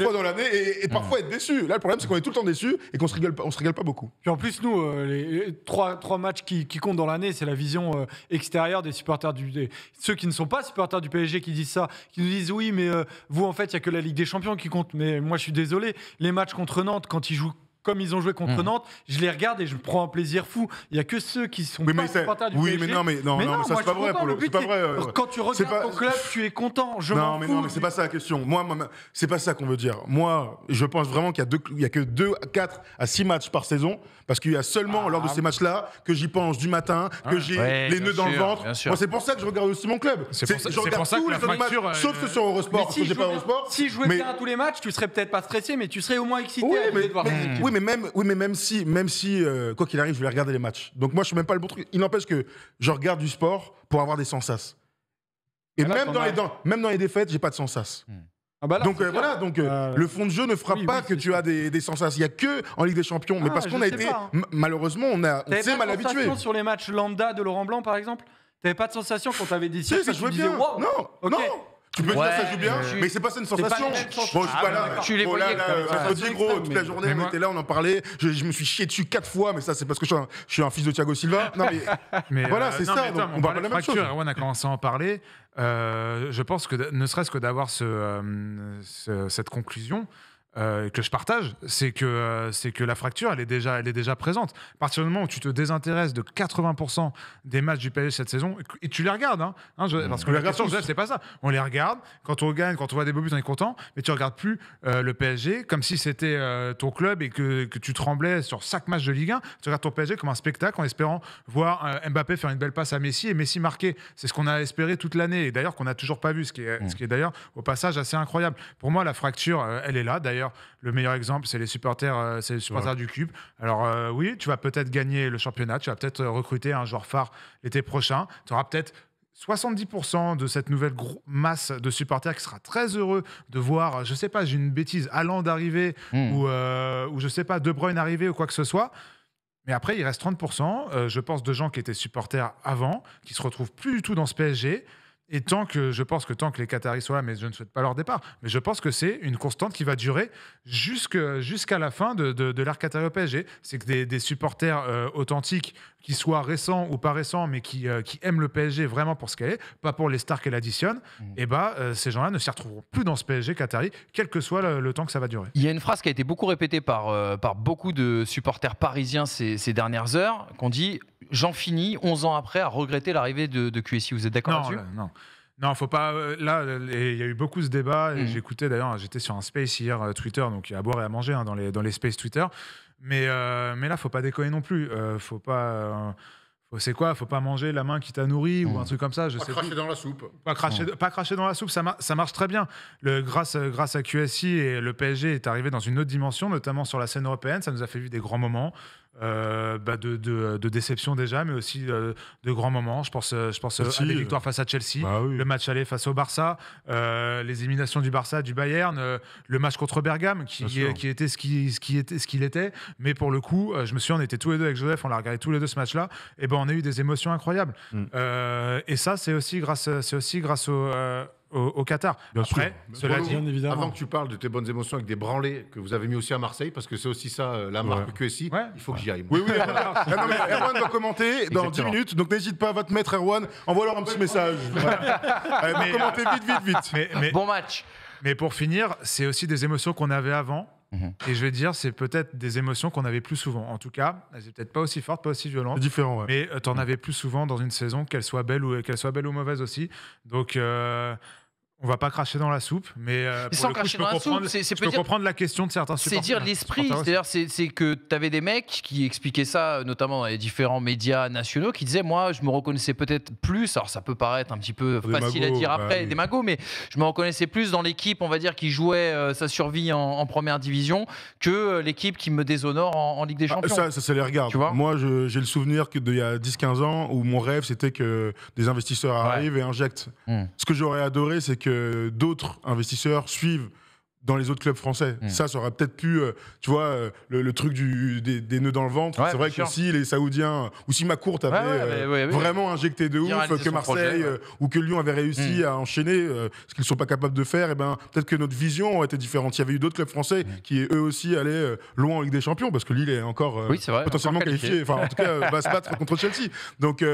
fois dans l'année et, parfois être déçu. Là, le problème, c'est qu'on est tout le temps déçu et qu'on se pas, on se régale pas beaucoup. Et en plus, nous, euh, les, trois, trois matchs qui, qui comptent dans l'année, c'est la vision euh, extérieure des supporters du, ceux qui ne sont pas supporters du PSG qui disent ça, qui nous disent oui, mais vous, en fait, il y a que la Ligue des Champions qui compte. Mais moi, je suis désolé. Les matchs contre Nantes, quand ils jouent comme ils ont joué contre mhm. Nantes, je les regarde et je prends un plaisir fou. Il y a que ceux qui sont oui, pas du Oui, mais non, mais non, mais ça c'est pas, vrai. le... pas vrai. Euh, quand tu regardes au club, tu es content. Je non, mais non, mais c'est pas ça la question. Moi, c'est pas ça qu'on veut dire. Moi, je pense vraiment qu'il y a deux, il y a que 2 4 à 6 matchs par saison, parce qu'il y a seulement lors de ah. ces matchs-là que j'y pense du matin, que j'ai les nœuds dans le ventre. Moi, c'est pour ça que je regarde aussi mon club. C'est pour ça. Je regarde tous les matchs, euh, sauf ceux sur Eurosport, Si je jouais bien à tous les matchs, tu serais peut-être pas stressé, mais tu serais au moins excité oui mais mais même, oui, mais même si, même si euh, quoi qu'il arrive, je vais regarder les matchs. Donc moi, je suis même pas le bon truc. Il n'empêche que je regarde du sport pour avoir des sensas. Et ah même, dans les, défaites, même dans les défaites, j'ai pas de sensas. Hmm. Ah bah donc euh, voilà, donc euh, ah le fond de jeu ne fera pas que tu as des, des sensations. Il n'y a que en Ligue des Champions, mais parce qu'on a été hein. malheureusement, on a on s'est mal habitué. sur les matchs lambda de Laurent Blanc, par exemple. Tu T'avais pas de sensation quand t'avais dit si, ça Non, non. Tu peux ouais, dire ça joue bien, mais, c'est pas ça une sensation. bon, je suis pas ah là. Tu les bon, là, dit, gros, toute la journée, on était là, on en parlait. Je, je, me suis chié dessus quatre fois, mais ça, c'est parce que je suis, un, fils de Thiago Silva. Non, mais, mais voilà, euh, c'est ça. Donc, on, parle de la même chose. on a commencé à en parler. Euh, je pense que ne serait-ce que d'avoir ce, euh, ce, cette conclusion, euh, que je partage, c'est que, euh, c'est que la fracture, elle est, déjà, elle est déjà présente. À partir du moment où tu te désintéresses de 80% des matchs du PSG cette saison, et tu les regardes, hein, hein, mmh. parce que la question, c'est pas ça. On les regarde, quand on gagne, quand on voit des beaux buts, on est content, mais tu regardes plus euh, le PSG comme si c'était ton club et que, que, tu tremblais sur chaque match de Ligue 1. Tu regardes ton PSG comme un spectacle en espérant voir Mbappé faire une belle passe à Messi et Messi marquer. C'est ce qu'on a espéré toute l'année et d'ailleurs qu'on n'a toujours pas vu, ce qui est, mmh. ce qui est d'ailleurs au passage assez incroyable. Pour moi, la fracture, elle est là d'ailleurs le meilleur exemple, c'est les supporters, euh, c'est les supporters du Cube. Alors euh, oui, tu vas peut-être gagner le championnat, tu vas peut-être euh, recruter un joueur phare l'été prochain, tu auras peut-être 70% de cette nouvelle masse de supporters qui sera très heureux de voir, je sais pas, j'ai une bêtise, allant d'arriver hmm. ou, ou, je sais pas, De Bruyne arriver ou quoi que ce soit. Mais après, il reste 30%, je pense, de gens qui étaient supporters avant, qui se retrouvent plus du tout dans ce PSG. Et tant que je pense que tant que les Qataris sont là, mais je ne souhaite pas leur départ, mais je pense que c'est une constante qui va durer jusqu'à la fin de, de, l'ère PSG. C'est que des, supporters euh, authentiques qui soit récent ou pas récent, mais qui, euh, qui aime le PSG vraiment pour ce qu'elle est, pas pour les stars qu'elle additionne, mm. et eh bah, ben, euh, ces gens-là ne s'y retrouveront plus dans ce PSG Qatari, quel que soit le, temps que ça va durer. Il y a une phrase qui a été beaucoup répétée par, euh, par beaucoup de supporters parisiens ces, dernières heures, qu'on dit j'en finis 11 ans après à regretter l'arrivée de, QSI. Vous êtes d'accord là Non. Non, faut pas. Là, il y a eu beaucoup de débats. et mm. J'écoutais d'ailleurs, j'étais sur un space hier, Twitter, donc à boire et à manger hein, dans, les, dans les spaces Twitter. Mais, euh, mais là, faut pas déconner non plus. Euh, faut pas. Euh, c'est quoi Faut pas manger la main qui t'a nourri ou mm. un truc comme ça. Je pas cracher dans la soupe. Pas cracher, mm. pas cracher dans la soupe, ça, ça marche très bien. Le, grâce, grâce à QSI et le PSG est arrivé dans une autre dimension, notamment sur la scène européenne. Ça nous a fait vivre des grands moments. Euh, bah, de, déception déjà, mais aussi euh, de, grands moments. Je pense, euh, je pense à des victoires face à Chelsea, bah le match aller face au Barça, les éliminations du Barça, du Bayern, le match contre Bergame qui, qui était ce qu'il qui était, ce qu'il était. Mais pour le coup, je me souviens, on était tous les deux avec Joseph, on a regardé tous les deux ce match-là, et ben on a eu des émotions incroyables. Mm. et ça, c'est aussi grâce, c'est aussi grâce au, au, Qatar. Bien Après, sûr. cela dit, avant que tu parles de tes bonnes émotions avec des branlés que vous avez mis aussi à Marseille, parce que c'est aussi ça euh, la marque que si. QSI, il faut que j'y aille. Oui, oui, Erwan va commenter dans 10 minutes, donc n'hésite pas, à votre mettre Erwan, envoie-leur un petit message. mais, euh, vite, vite, vite. Mais, bon match. Mais pour finir, c'est aussi des émotions qu'on avait avant Mhm. Et je vais dire, c'est peut-être des émotions qu'on avait plus souvent. En tout cas, elles étaient peut-être pas aussi fortes, pas aussi violentes. Différent, ouais. Mais euh, tu en mhm. avais plus souvent dans une saison, qu'elle soit belle ou euh, qu'elle soit belle ou mauvaise aussi. Donc, euh, on va pas cracher dans la soupe, mais je peux, comprendre, la question de certains supporters. C'est dire l'esprit, c'est-à-dire c'est que tu avais des mecs qui expliquaient ça, euh, notamment dans les différents médias nationaux, qui disaient moi je me reconnaissais peut-être plus, alors ça peut paraître un petit peu facile à dire bah après, des magots, mais je me reconnaissais plus dans l'équipe, on va dire, qui jouait euh, sa survie en, première division que euh, l'équipe qui me déshonore en, Ligue des ah, Champions. Ah, ça, ça, les regarde. Tu moi j'ai le souvenir qu'il y a 10-15 ans où mon rêve c'était que des investisseurs arrivent et injectent. Hmm. Ce que j'aurais adoré c'est que d'autres investisseurs suivent dans les autres clubs français. Hmm. Ça, ça aurait peut-être pu, euh, tu vois, euh, le, truc du, des, nœuds dans le ventre. c'est vrai que si les Saoudiens, euh, ou si Macourt avait vraiment injecté de ouf, que Marseille ou que Lyon avait réussi hmm. à enchaîner ce qu'ils ne sont pas capables de faire, et eh ben, peut-être que notre vision aurait été différente. Il y avait eu d'autres clubs français hmm. qui, eux aussi, allaient loin en Ligue des Champions, parce que Lille est encore potentiellement qualifié. enfin, en tout cas, va se battre contre Chelsea. Donc,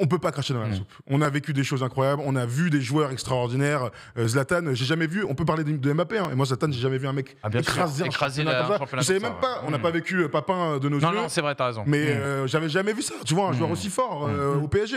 on peut pas cracher dans la soupe. On a vécu des choses incroyables, on a vu des joueurs extraordinaires. Zlatan, j'ai jamais vu, on peut parler de Mbappé, hein, j'ai jamais vu un mec ah, écraser, comme même pas, on n'a pas mm. vécu euh, Papin euh, de nos jours, yeux. Non, c'est vrai, as raison. Mais je mm. euh, n'avais j'avais jamais vu ça. Tu vois, un joueur mm. aussi fort au PSG,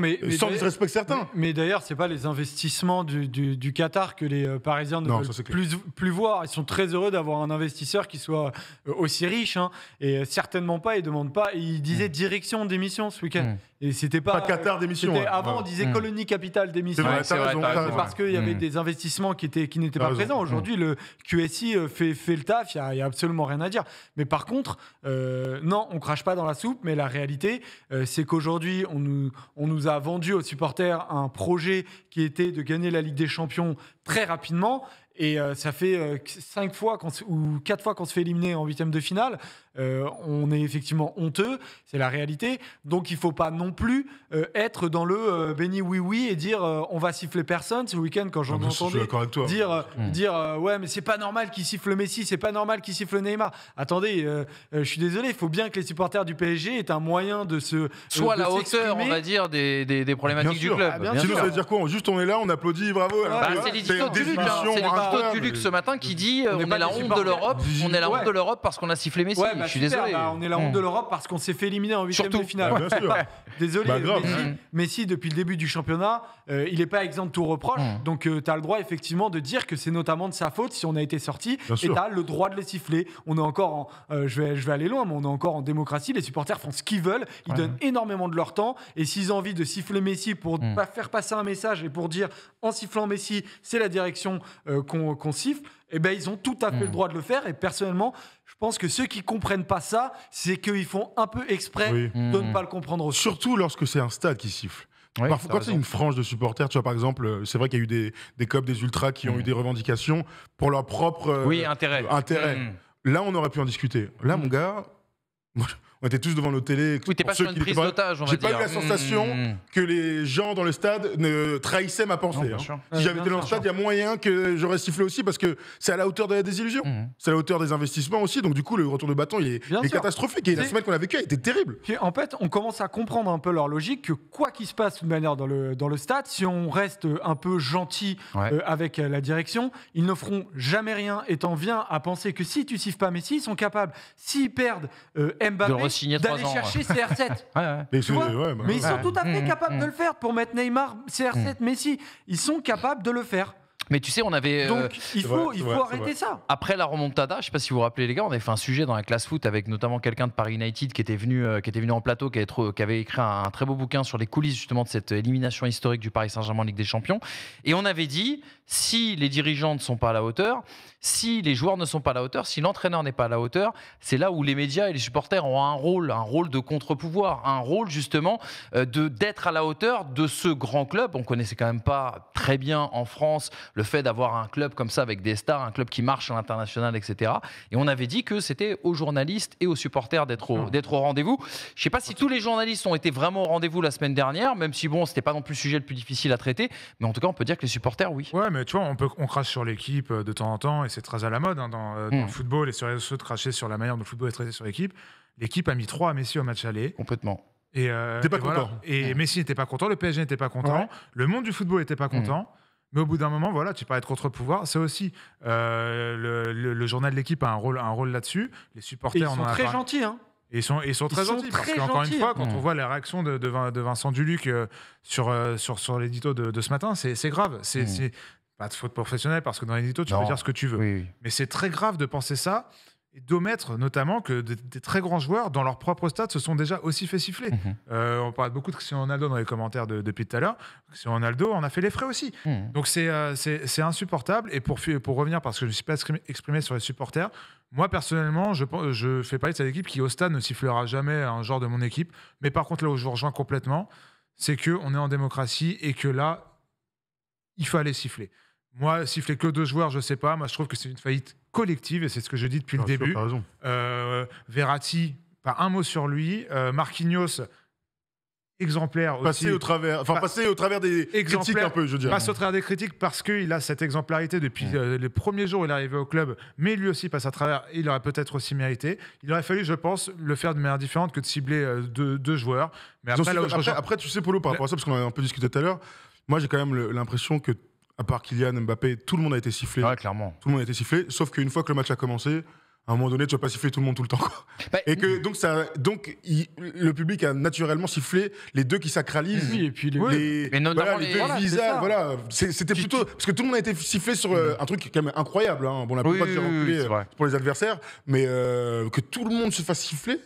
mais, sans disrespect certain. Mais, mais d'ailleurs, c'est pas les investissements du, Qatar que les Parisiens ne veulent plus, plus, voir. Ils sont très heureux d'avoir un investisseur qui soit aussi riche, hein. et certainement pas, ils demandent pas. Ils disaient direction d'émission ce week-end. Et c'était pas. Qatar euh, d'émission. Avant, on disait hmm. colonie capitale d'émission. C'est parce qu'il y avait hmm. des investissements qui, étaient, qui n'étaient pas présents. Aujourd'hui, hmm. le QSI euh, fait, fait le taf, il n'y a, absolument rien à dire. Mais par contre, euh, non, on crache pas dans la soupe, mais la réalité, c'est qu'aujourd'hui, on nous, on nous a vendu aux supporters un projet qui était de gagner la Ligue des Champions très rapidement. Et ça fait 5 fois ou 4 fois qu'on se fait éliminer en huitième de finale. Euh, on est effectivement honteux, c'est la réalité. Donc il faut pas non plus euh, être dans le euh, béni oui oui et dire on va siffler personne. Ce week-end quand j'en ai entendu dire mmh. dire ouais mais c'est pas normal qu'il siffle Messi, c'est pas normal qu'il siffle Neymar. Attendez, je suis désolé, il faut bien que les supporters du PSG aient un moyen de se soit la hauteur, on va dire des, des, problématiques du club. Ah, bien sinon ça veut dire quoi Juste on est là, on applaudit, bravo. Ah, bah, c'est l'édito du luxe hein. ce matin qui dit on, est, la honte de l'Europe, on est la honte de l'Europe parce qu'on a sifflé Messi. Bah, je suis désolé. Bah, on est la honte hmm. de l'Europe parce qu'on s'est fait éliminer en huitième de finale. Bah, désolé, bah, hmm. Messi, depuis le début du championnat, euh, il n'est pas exempt de tout reproche. Hmm. Donc, euh, tu as le droit, effectivement, de dire que c'est notamment de sa faute si on a été sorti. Et tu as le droit de le siffler. On est encore en. Euh, je, vais, je vais aller loin, mais on est encore en démocratie. Les supporters font ce qu'ils veulent. Ils donnent énormément de leur temps. Et s'ils ont envie de siffler Messi pour pas faire passer un message et pour dire en sifflant Messi, c'est la direction qu'on siffle, eh ben, ils ont tout à fait le hmm. droit de le faire. Et personnellement, je pense que ceux qui ne comprennent pas ça, c'est qu'ils font un peu exprès de ne hmm. pas le comprendre. Surtout lorsque c'est un stade qui siffle. Parfois, quand c'est une frange de supporters, tu vois, par exemple, euh, c'est vrai qu'il y a eu des, des des ultras qui ont eu hmm. des revendications pour leur propre euh, intérêt. intérêt. Là, on aurait pu en discuter. Là, mon gars, on était tous devant nos télés. Oui, t'es pas sur une prise d'otage, J'ai pas eu la mmh. sensation que les gens dans le stade ne trahissaient ma pensée. Hein. Si j'avais été dans le stade, il y a moyen que j'aurais sifflé aussi parce que c'est à la hauteur de la désillusion. Mmh. C'est à la hauteur des investissements aussi. Donc, du coup, le retour de bâton, il est, catastrophique. Et la semaine qu'on a vécue elle était terrible. en fait, on commence à comprendre un peu leur logique que quoi qu'il se passe de manière dans le, dans le stade, si on reste euh, un peu gentil euh, avec euh, la direction, ils ne feront jamais rien. Et t'en viens à penser que si tu siffles pas Messi, ils sont capables, s'ils perdent Mbappé, d'aller chercher CR7. Bah Mais, ils sont tout à fait mm, mm. capables de le faire pour mettre Neymar, CR7, mm. Messi. Ils sont capables de le faire. Mais tu sais, on avait. Euh, Donc il faut, il faut arrêter ça. Après la remontada, je sais pas si vous vous rappelez les gars, on avait fait un sujet dans la classe foot avec notamment quelqu'un de Paris United qui était venu, euh, qui était venu en plateau, qui avait, écrit un, très beau bouquin sur les coulisses justement de cette élimination historique du Paris Saint-Germain en Ligue des Champions. Et on avait dit, si les dirigeants ne sont pas à la hauteur, si les joueurs ne sont pas à la hauteur, si l'entraîneur n'est pas à la hauteur, c'est là où les médias et les supporters ont un rôle, un rôle de contre-pouvoir, un rôle justement euh, de d'être à la hauteur de ce grand club. On connaissait quand même pas très bien en France le fait d'avoir un club comme ça avec des stars, un club qui marche à l'international, etc. Et on avait dit que c'était aux journalistes et aux supporters d'être au, mmh. d'être au rendez-vous. Je ne sais pas si tous les journalistes ont été vraiment au rendez-vous la semaine dernière, même si bon, c'était pas non plus le sujet le plus difficile à traiter, mais en tout cas, on peut dire que les supporters, oui. Ouais, mais tu vois, on, peut, on crache sur l'équipe euh, de temps en temps, et c'est très à la mode hein, euh, dans, le hmm. football et sur les réseaux de cracher sur la manière dont le football est traité sur l'équipe. L'équipe a mis 3 à Messi au match aller. Complètement. Et, euh, pas et hmm. Messi n'était pas content, le PSG n'était pas content, le monde du football n'était pas hmm. content. Mais au bout d'un moment, voilà, tu peux être contre-pouvoir. C'est aussi euh, le, journal de l'équipe a un rôle, un rôle là-dessus. Les supporters, ils sont très gentils. Hein. ils sont, ils sont très gentils Encore parce qu'encore une fois, quand on voit la réaction de, de, Vincent Duluc sur, sur, sur l'édito de, ce matin, c'est grave. C'est pas de faute professionnelle, parce que dans les l'édito, tu peux dire ce que tu veux. Mais c'est très grave de penser ça et d'omettre notamment que des, très grands joueurs dans leur propre stade se sont déjà aussi fait siffler. Mhm. Euh, on parle beaucoup de Cristiano Ronaldo dans les commentaires depuis tout à l'heure. Cristiano Ronaldo on a fait les frais aussi. Mhm. Donc euh, c'est c'est insupportable. Et pour, pour revenir, parce que je ne me suis pas exprimé sur les supporters, moi personnellement, je, je fais partie de cette équipe qui au stade ne sifflera jamais un genre de mon équipe. Mais par contre, là où je vous rejoins complètement, c'est qu'on est en démocratie et que là, il faut aller siffler. Moi, siffler que deux joueurs, je ne sais pas. Moi, je trouve que c'est une faillite collective et c'est ce que je dis depuis le ah, début. Raison. Euh, Verratti, pas un mot sur lui. Euh, Marquinhos, exemplaire aussi. Passer au travers, enfin, au travers des critiques un peu, je dirais. au travers des critiques parce qu'il a cette exemplarité depuis euh, les premiers jours où il est arrivé au club, mais lui aussi passe à travers, il aurait peut-être aussi mérité. Il aurait fallu, je pense, le faire de manière différente que de cibler deux, joueurs. Mais après, tu sais, Polo, par rapport à ça, parce qu'on a un peu discuté tout à l'heure, moi j'ai quand même l'impression que à part Kylian Mbappé, tout le monde a été sifflé. clairement. Tout le monde a été sifflé, sauf qu'une fois que le match a commencé, à un moment donné, tu vas pas siffler tout le monde tout le temps. Bah, et que donc ça, donc le public a naturellement sifflé les deux qui sacralisent. Oui, et puis les, voilà, deux voilà, C'était plutôt parce que tout le monde a été sifflé sur euh, un truc quand même incroyable. Hein. Bon, la plupart oui, oui, euh, pour les adversaires, mais euh, que tout le monde se fasse siffler.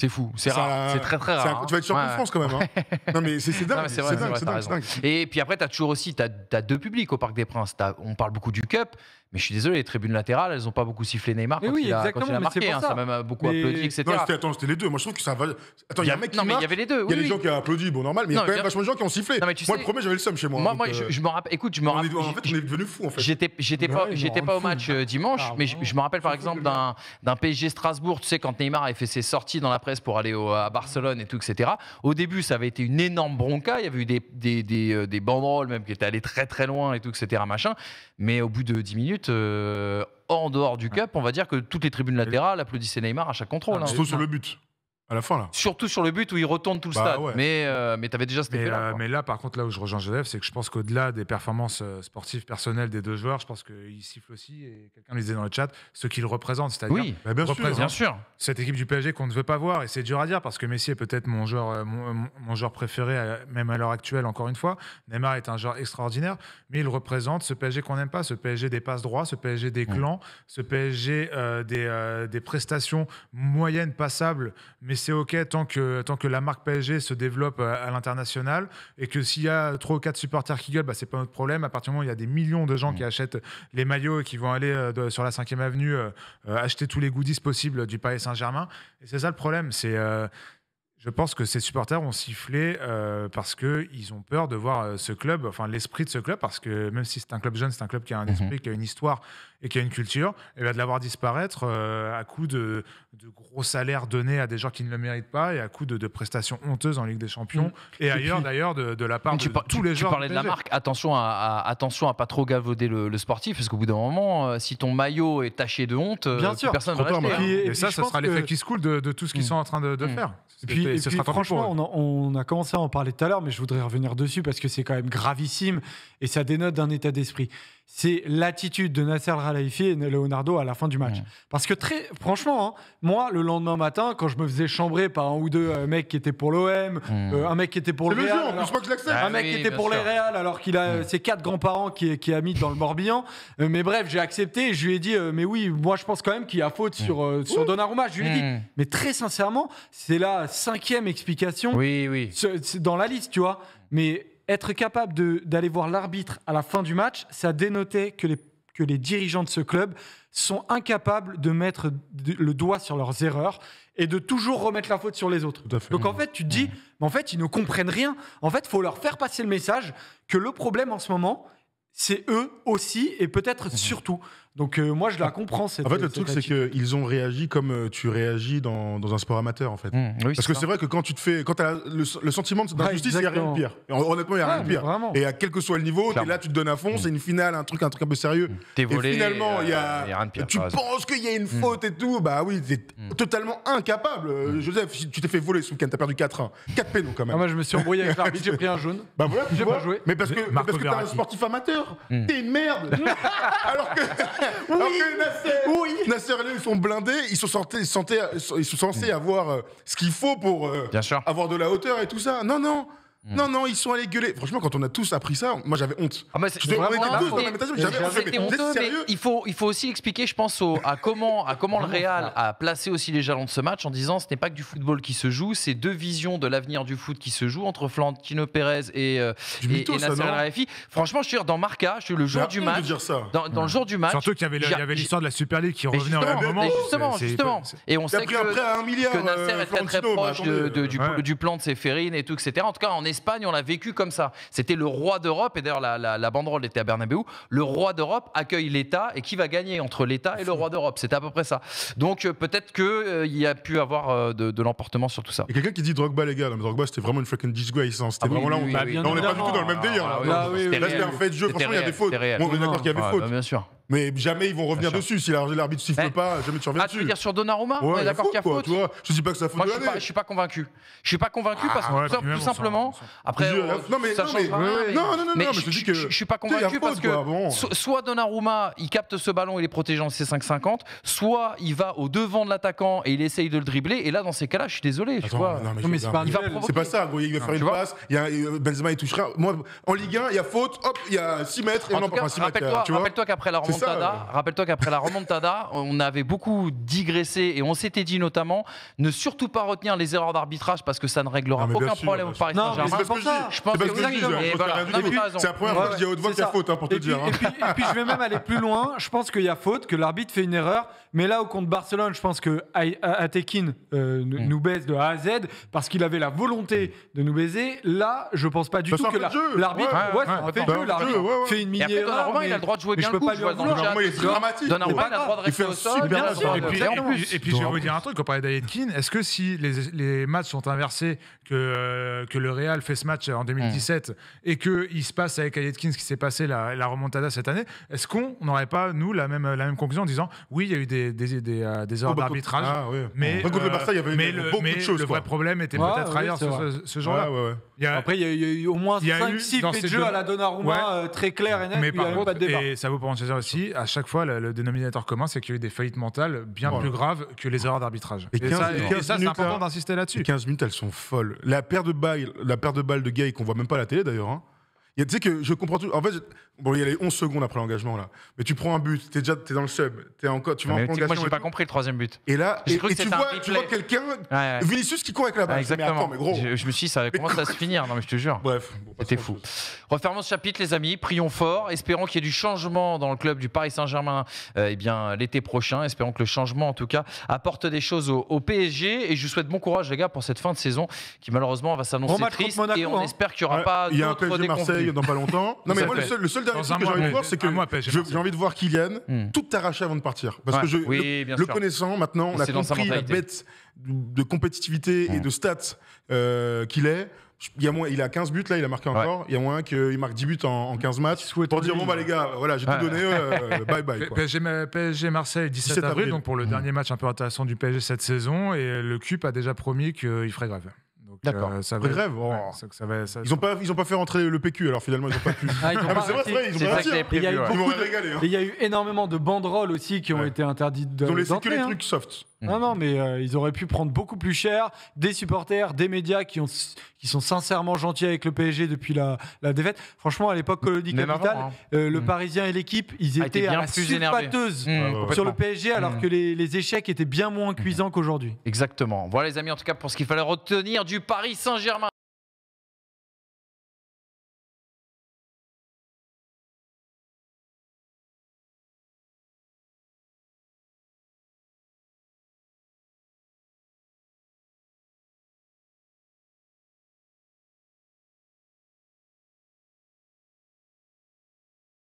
C'est fou, c'est rare, c'est très très rare. tu vas être sur hein. France quand même. Hein. non mais c'est dingue, c'est dingue, Et puis après, tu as toujours aussi, tu as, deux publics au Parc des Princes. on parle beaucoup du Cup, mais je suis désolé, les tribunes latérales, elles n'ont pas beaucoup sifflé Neymar quand, il a, quand, il a, marqué. Hein, ça m'a beaucoup applaudi, etc. Non, attends, c'était les deux. Moi, je trouve que ça va. Attends, il y a, un mec non, qui mais il y avait les deux. Il y a des gens qui ont applaudi, bon, normal, mais il y a quand même vachement de gens qui ont sifflé. moi, le premier, j'avais le seum chez moi. Moi, euh, je, me rappelle. Écoute, je me rappelle. En fait, on est devenu fou, en fait. J'étais pas, j'étais pas au match euh, dimanche, ah, mais je me rappelle par exemple d'un PSG Strasbourg. Tu sais, quand Neymar avait fait ses sorties dans la presse pour aller à Barcelone et tout, etc. Au début, ça avait été une énorme bronca. Il y avait eu des euh, banderoles même qui étaient allées très très loin et tout, etc. Mais au bout de 10 minutes euh, en dehors du cup, on va dire que toutes les tribunes latérales applaudissaient Neymar à chaque contrôle. C'est ah, hein. sur le but. À la fin, là. Surtout sur le but où il retourne tout le bah stade. Mais, euh, mais tu avais déjà cet mais, là euh, mais là, par contre, là où je rejoins Joseph, c'est que je pense qu'au-delà des performances euh, sportives personnelles des deux joueurs, je pense qu'ils siffle aussi, et quelqu'un le disait dans le chat, ce qu'ils représentent. C'est-à-dire oui, bah, hein. bien, sûr, cette équipe du PSG qu'on ne veut pas voir. Et c'est dur à dire parce que Messi est peut-être mon joueur, mon, mon préféré, même à l'heure actuelle, encore une fois. Neymar est un joueur extraordinaire, mais il représente ce PSG qu'on n'aime pas, ce PSG des passes droits, ce PSG des mm. clans, ce PSG des, des prestations moyennes passables, mais c'est OK tant que, tant que la marque PSG se développe euh, à, l'international et que s'il y a trois ou quatre supporters qui gueulent, bah, c'est pas notre problème. À partir du moment où il y a des millions de gens mmh. qui achètent les maillots et qui vont aller euh, sur la 5e avenue euh, acheter tous les goodies possibles du Paris Saint-Germain. Et c'est ça le problème. C'est. Je pense que ces supporters ont sifflé parce parce qu'ils ont peur de voir ce club, enfin l'esprit de ce club, parce que même si c'est un club jeune, c'est un club qui a un mmh esprit, qui a une histoire, et qui a une culture, et eh de la voir disparaître euh, à coup de, de, gros salaires donnés à des gens qui ne le méritent pas et à coup de, prestations honteuses en Ligue des Champions mm. et, ailleurs d'ailleurs de, la part de tous les gens. Tu parlais de la marque, attention à, attention à pas trop gavoder le, sportif parce qu'au bout d'un moment, euh, si ton maillot est taché de honte, euh, bien sûr, personne ne va l'acheter. Hein. Et, ça, ça sera l'effet qui se coule de, tout ce qu'ils mm. sont en train de, mm. faire. Et puis, ce sera franchement, on a, on a commencé à en parler tout à l'heure, mais je voudrais revenir dessus parce que c'est quand même gravissime et ça dénote d'un état d'esprit c'est l'attitude de Nasser al et Leonardo à la fin du match. Parce que très franchement, hein, moi, le lendemain matin, quand je me faisais chambrer par un ou deux euh, mecs qui étaient pour l'OM, euh, mm. un mec qui était pour le Real, bah était pour les Real, alors qu'il a mm. euh, ses quatre grands-parents qui, qui a mis dans le Morbihan. mais bref, j'ai accepté et je lui ai dit, mais oui, moi je pense quand même qu'il y a faute mm. sur, sur Donnarumma. Je lui ai dit, mais très sincèrement, c'est la cinquième explication oui, oui. dans la liste, tu vois. Mais être capable d'aller voir l'arbitre à la fin du match, ça dénotait que les, que les dirigeants de ce club sont incapables de mettre le doigt sur leurs erreurs et de toujours remettre la faute sur les autres. Donc en fait, tu te dis, mais en fait, ils ne comprennent rien. En fait, il faut leur faire passer le message que le problème en ce moment, c'est eux aussi et peut-être mhm. surtout. Donc euh, moi je la comprends. Cette, en fait le truc c'est qu'ils ont réagi comme euh, tu réagis dans, dans un sport amateur en fait. Mmh, parce que c'est vrai que quand tu te fais, quand tu as le, sentiment d'injustice, il n'y a rien de pire. Honnêtement il n'y a rien de pire. Et à quel que soit le niveau, là tu te donnes à fond, mmh. c'est une finale, un truc, un truc un peu sérieux. Mmh. T'es volé. Et finalement il y, a, euh, tu penses qu'il y a une faute et tout, bah oui t'es totalement incapable. Joseph, tu t'es fait voler ce week-end, t'as perdu 4-1, 4 pénaux quand même. Ah, moi je me suis embrouillé avec l'arbitre, j'ai pris un jaune. Bah voilà, j'ai pas joué. Mais parce que t'es un sportif amateur, t'es une merde. Alors que oui, Nasser, oui. Nasser et lui ils sont blindés, ils sont, ils sont censés avoir euh, ce qu'il faut pour euh, avoir de la hauteur et tout ça. Non, non. Mm. Non, non, ils sont allés gueuler. Franchement, quand on a tous appris ça, moi j'avais honte. Ah, vraiment, il, faut, il faut aussi expliquer, je pense, à comment, à comment le Real a placé aussi les jalons de ce match en disant ce n'est pas que du football qui se joue, c'est deux visions de l'avenir du foot qui se jouent entre Florentino Pérez et, euh, Nasser et, Rafi. Franchement, je suis dans Marca, je suis le jour du match. Dans, dans le jour du match. Surtout qu'il y avait l'histoire de la Super League qui revenait à un moment. Justement, justement. Et on sait que Nasser euh, est très proche bah, du plan de Seferine et tout, etc. En tout cas, on est Espagne, on l'a vécu comme ça. C'était le roi d'Europe, et d'ailleurs la, la, banderole était à Bernabeu, le roi d'Europe accueille l'État, et qui va gagner entre l'État et le roi d'Europe C'était à peu près ça. Donc euh, peut-être qu'il euh, y a pu avoir euh, de, l'emportement sur tout ça. Il y a quelqu'un qui dit Drogba, les gars, mais Drogba c'était vraiment une fucking disgrace. Hein. C'était ah vraiment on bah, n'est bah, pas du tout dans le même délire. Là, c'était ah un fait de jeu. Franchement, il y a des fautes. On est d'accord qu'il y avait des ah, fautes bah, Bien sûr. Mais jamais ils vont revenir dessus. Si l'arbitre ne siffle eh. pas, jamais tu reviens ah, dessus. Ah, tu veux dire sur Donnarumma ouais, d'accord qu'il y a faute. vois, je dis pas que ça faute. Moi, je, suis pas, suis pas convaincu. Je suis pas convaincu ah, parce que tout, simplement. après, non mais ça non, mais, je, je, que suis pas convaincu parce que soit Donnarumma il capte ce ballon et est protégé en c 5,50, soit il va au devant de l'attaquant et il essaye de le dribbler. Et là, dans ces cas-là, je suis désolé. tu vois. Non c'est pas ça. Il va faire une passe. Euh, Benzema il touchera. Moi, en Ligue 1, il y a faute. Hop, il y a 6 mètres. Rappelle-toi qu'après la rappelle-toi qu'après la remontada, on avait beaucoup digressé et on s'était dit notamment ne surtout pas retenir les erreurs d'arbitrage parce que ça ne réglera aucun problème au Paris Saint-Germain. Je pense que, je dis c'est la première fois que je dis à haute voix qu'il y a faute hein, pour te dire. Hein. Et puis je vais même aller plus loin. Je pense qu'il y a faute, que l'arbitre fait une erreur mais là, au compte Barcelone, je pense que euh, hmm. nous baise de A à Z parce qu'il avait la volonté de nous baiser. Là, je pense pas du tout que l'arbitre ouais, fait, une mini après, erreur. Mais, il a le droit de jouer bien le coup. Je vois Donnarumma, il est dramatique. il a le droit de rester au Et puis, je vais vous dire un truc. On parlait d'Atekin. Est-ce que si les matchs sont inversés, euh, que le Real fait ce match en 2017 hmm. et qu'il se passe avec Atekin ce qui s'est passé, la remontada cette année, est-ce qu'on n'aurait pas, nous, la même conclusion en disant oui, il y a eu des des, erreurs euh, d'arbitrage. Mais, le beaucoup de choses. Le vrai problème était peut-être ailleurs, ce, genre-là. Après, il y, a, eu au moins 5-6 faits de jeu à la Donnarumma, euh, très clair et net. Mais par contre, et ça vaut pour Manchester aussi, à chaque fois, le, dénominateur commun, c'est qu'il y a eu des faillites mentales bien plus graves que les erreurs d'arbitrage. Et, ça, c'est important d'insister là-dessus. 15 minutes, elles sont folles. La paire de balles de gay qu'on voit même pas à la télé d'ailleurs. Hein tu que je comprends tout. En fait, bon, il y a les 11 secondes après l'engagement là. Mais tu prends un but, t'es déjà t'es dans le sub, t'es encore, tu vas en prolongation. Moi, j'ai pas compris le troisième but. Et là, et, tu, vois, quelqu'un, Vinicius qui court avec la balle. exactement. Mais, gros. Je, me suis dit, ça commence à se finir Non, mais je te jure. Bref, c'était fou. Refermons ce chapitre, les amis. Prions fort, espérons qu'il y ait du changement dans le club du Paris Saint-Germain. Euh, eh bien, l'été prochain, espérons que le changement, en tout cas, apporte des choses au, PSG. Et je vous souhaite bon courage, les gars, pour cette fin de saison qui malheureusement va s'annoncer triste. et on hein. espère qu'il n'y aura pas d'autres dans pas longtemps. non, mais moi, le seul, dernier truc que j'ai envie de voir, c'est que j'ai envie de voir Kylian tout arracher avant de partir. Parce que je, le, connaissant, maintenant, on a compris la bête de compétitivité et de stats euh, qu'il est. Il, a il a 15 buts là, il a marqué encore. Il y a moins qu'il marque 10 buts en, 15 matchs. Pour dire, bon, bah les gars, voilà, j'ai tout donné, euh, bye bye. PSG, Marseille, 17, avril, donc pour le mm. dernier match un peu intéressant du PSG cette saison. Et le CUP a déjà promis qu'il ferait grève. D'accord. Euh, Grève oh. ça, va, ça... Ils n'ont pas, pas fait rentrer le PQ, alors finalement, ils n'ont pas pu. ah, ils ont ah, pas c'est vrai, ils ont pas hein. Il y a eu énormément de banderoles aussi qui ont été interdites de. Ils ont laissé que les hein. trucs soft. Non, mm. non, mais euh, ils auraient pu prendre beaucoup plus cher des supporters, des médias qui, ont, qui sont sincèrement gentils avec le PSG depuis la, défaite. Franchement, à l'époque Colonie Capital, hein. euh, le mm. Parisien et l'équipe, ils ah, étaient bien à mm. sur le PSG, alors que les, les, échecs étaient bien moins cuisants qu'aujourd'hui. Exactement. Voilà, les amis, en tout cas, pour ce qu'il fallait retenir du Paris Saint-Germain.